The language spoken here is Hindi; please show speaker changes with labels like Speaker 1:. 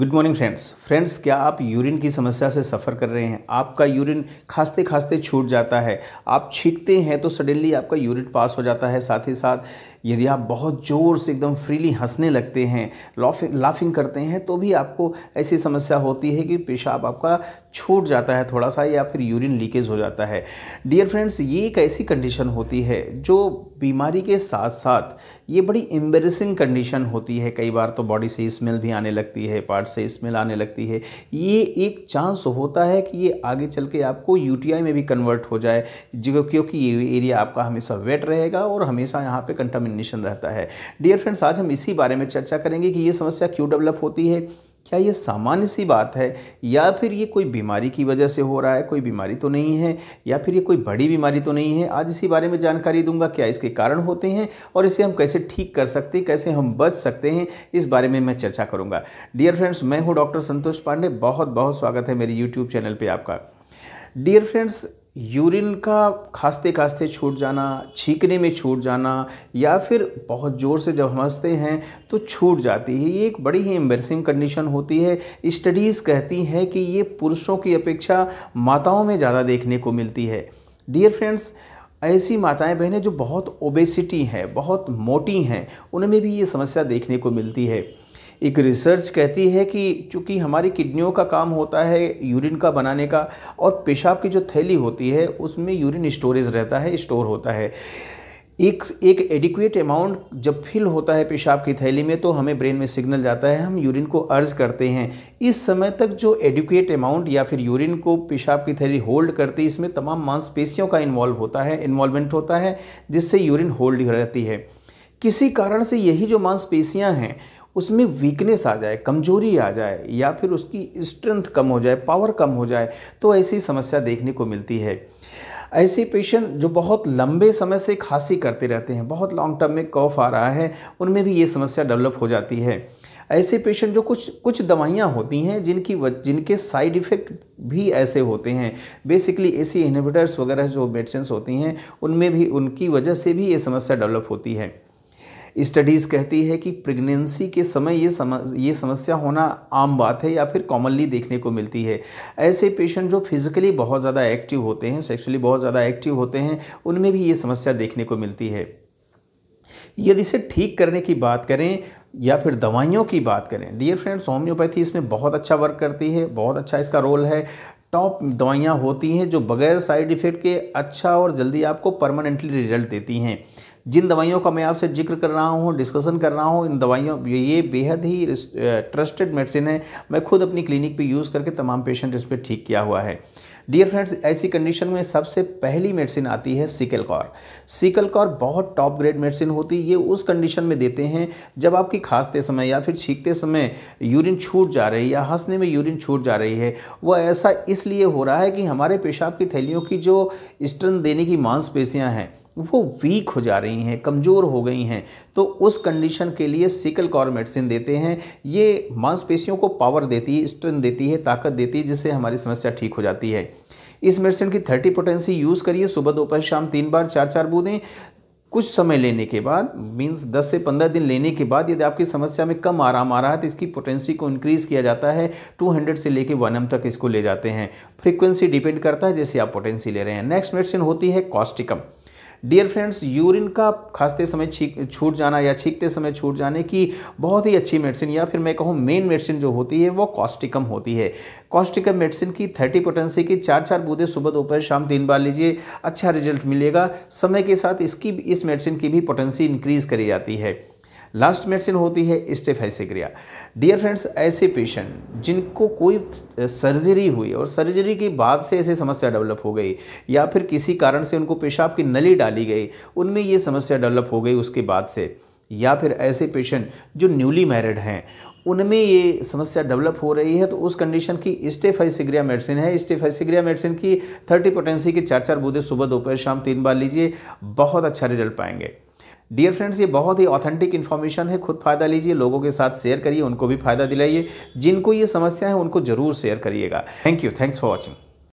Speaker 1: गुड मॉर्निंग फ्रेंड्स फ्रेंड्स क्या आप यूरिन की समस्या से सफ़र कर रहे हैं आपका यूरिन खांसते खांसते छूट जाता है आप छींकते हैं तो सडनली आपका यूरिन पास हो जाता है साथ ही साथ यदि आप बहुत ज़ोर से एकदम फ्रीली हंसने लगते हैं लाफिंग लाफिंग करते हैं तो भी आपको ऐसी समस्या होती है कि पेशाब आपका छूट जाता है थोड़ा सा या फिर यूरिन लीकेज हो जाता है डियर फ्रेंड्स ये एक ऐसी कंडीशन होती है जो बीमारी के साथ साथ ये बड़ी एम्बेसिंग कंडीशन होती है कई बार तो बॉडी से स्मेल भी आने लगती है पार्ट से स्मेल आने लगती है ये एक चांस होता है कि ये आगे चल के आपको यू में भी कन्वर्ट हो जाए जो क्योंकि ये एरिया आपका हमेशा वेट रहेगा और हमेशा यहाँ पे कंटामिनेशन रहता है डियर फ्रेंड्स आज हम इसी बारे में चर्चा करेंगे कि ये समस्या क्यों डेवलप होती है क्या ये सामान्य सी बात है या फिर ये कोई बीमारी की वजह से हो रहा है कोई बीमारी तो नहीं है या फिर ये कोई बड़ी बीमारी तो नहीं है आज इसी बारे में जानकारी दूंगा क्या इसके कारण होते हैं और इसे हम कैसे ठीक कर सकते हैं कैसे हम बच सकते हैं इस बारे में मैं चर्चा करूँगा डियर फ्रेंड्स मैं हूँ डॉक्टर संतोष पांडे बहुत बहुत स्वागत है मेरे यूट्यूब चैनल पर आपका डियर फ्रेंड्स यूरिन का खांसते खांसते छूट जाना छींकने में छूट जाना या फिर बहुत ज़ोर से जब हंसते हैं तो छूट जाती है ये एक बड़ी ही एम्बरसिंग कंडीशन होती है स्टडीज़ कहती हैं कि ये पुरुषों की अपेक्षा माताओं में ज़्यादा देखने को मिलती है डियर फ्रेंड्स ऐसी माताएं बहनें जो बहुत ओबेसिटी हैं बहुत मोटी हैं उनमें भी ये समस्या देखने को मिलती है एक रिसर्च कहती है कि चूँकि हमारी किडनियों का काम होता है यूरिन का बनाने का और पेशाब की जो थैली होती है उसमें यूरिन स्टोरेज रहता है स्टोर होता है एक एक एडिक्वेट अमाउंट जब फिल होता है पेशाब की थैली में तो हमें ब्रेन में सिग्नल जाता है हम यूरिन को अर्ज करते हैं इस समय तक जो एडिक्वेट अमाउंट या फिर यूरिन को पेशाब की थैली होल्ड करती है इसमें तमाम मांसपेशियों का इन्वॉल्व होता है इन्वॉल्वमेंट होता है जिससे यूरिन होल्ड रहती है किसी कारण से यही जो मांसपेशियाँ हैं उसमें वीकनेस आ जाए कमजोरी आ जाए या फिर उसकी स्ट्रेंथ कम हो जाए पावर कम हो जाए तो ऐसी समस्या देखने को मिलती है ऐसे पेशेंट जो बहुत लंबे समय से खांसी करते रहते हैं बहुत लॉन्ग टर्म में कफ आ रहा है उनमें भी ये समस्या डेवलप हो जाती है ऐसे पेशेंट जो कुछ कुछ दवाइयाँ होती हैं जिनकी जिनके साइड इफ़ेक्ट भी ऐसे होते हैं बेसिकली ऐसी इन्हीबिटर्स वगैरह जो मेडिसिन होती हैं उनमें भी उनकी वजह से भी ये समस्या डेवलप होती है स्टडीज़ कहती है कि प्रेगनेंसी के समय ये सम ये समस्या होना आम बात है या फिर कॉमनली देखने को मिलती है ऐसे पेशेंट जो फिज़िकली बहुत ज़्यादा एक्टिव होते हैं सेक्सुअली बहुत ज़्यादा एक्टिव होते हैं उनमें भी ये समस्या देखने को मिलती है यदि इसे ठीक करने की बात करें या फिर दवाइयों की बात करें डियर फ्रेंड्स होम्योपैथी इसमें बहुत अच्छा वर्क करती है बहुत अच्छा इसका रोल है टॉप दवाइयाँ होती हैं जो बगैर साइड इफ़ेक्ट के अच्छा और जल्दी आपको परमानेंटली रिजल्ट देती हैं जिन दवाइयों का मैं आपसे जिक्र कर रहा हूँ डिस्कशन कर रहा हूँ इन दवाइयों ये बेहद ही ट्रस्टेड uh, मेडिसिन है मैं खुद अपनी क्लिनिक पे यूज़ करके तमाम पेशेंट इस पर ठीक किया हुआ है डियर फ्रेंड्स ऐसी कंडीशन में सबसे पहली मेडिसिन आती है सिकल कॉर सिकल कॉर बहुत टॉप ग्रेड मेडिसिन होती है ये उस कंडीशन में देते हैं जब आपकी खांसते समय या फिर छींकते समय यूरिन छूट जा रही है या हंसने में यूरिन छूट जा रही है वह ऐसा इसलिए हो रहा है कि हमारे पेशाब की थैलियों की जो स्टर्न देने की मांसपेशियाँ हैं वो वीक हो जा रही हैं कमज़ोर हो गई हैं तो उस कंडीशन के लिए सिकल कॉर मेडिसिन देते हैं ये मांसपेशियों को पावर देती है स्ट्रेंथ देती है ताकत देती है जिससे हमारी समस्या ठीक हो जाती है इस मेडिसिन की थर्टी पोटेंसी यूज़ करिए सुबह दोपहर शाम तीन बार चार चार बूंदें कुछ समय लेने के बाद मीन्स 10 से 15 दिन लेने के बाद यदि आपकी समस्या में कम आराम आ रहा है तो इसकी पोटेंसी को इंक्रीज़ किया जाता है 200 से लेके 1 एम तक इसको ले जाते हैं फ्रीक्वेंसी डिपेंड करता है जैसे आप पोटेंसी ले रहे हैं नेक्स्ट मेडिसिन होती है कॉस्टिकम डियर फ्रेंड्स यूरिन का खांसते समय छूट जाना या छींकते समय छूट जाने की बहुत ही अच्छी मेडिसिन या फिर मैं कहूँ मेन मेडिसिन जो होती है वो कॉस्टिकम होती है कॉस्टिकम मेडिसिन की थर्टी पोटेंसी की चार चार बूंदे सुबह दोपहर शाम तीन बार लीजिए अच्छा रिजल्ट मिलेगा समय के साथ इसकी इस मेडिसिन की भी पोटेंसी इंक्रीज़ करी जाती है लास्ट मेडिसिन होती है स्टेफाइसिक्रिया डियर फ्रेंड्स ऐसे पेशेंट जिनको कोई सर्जरी हुई और सर्जरी के बाद से ऐसी समस्या डेवलप हो गई या फिर किसी कारण से उनको पेशाब की नली डाली गई उनमें ये समस्या डेवलप हो गई उसके बाद से या फिर ऐसे पेशेंट जो न्यूली मैरिड हैं उनमें ये समस्या डेवलप हो रही है तो उस कंडीशन की स्टेफाइसिग्रिया मेडिसिन है स्टेफाइसिग्रिया मेडिसिन की थर्टी पोटेंसी के चार चार बूदे सुबह दोपहर शाम तीन बार लीजिए बहुत अच्छा रिजल्ट पाएंगे डियर फ्रेंड्स ये बहुत ही ऑथेंटिक इन्फॉर्मेशन है खुद फ़ायदा लीजिए लोगों के साथ शेयर करिए उनको भी फ़ायदा दिलाइए जिनको ये समस्या है उनको ज़रूर शेयर करिएगा thank you thanks for watching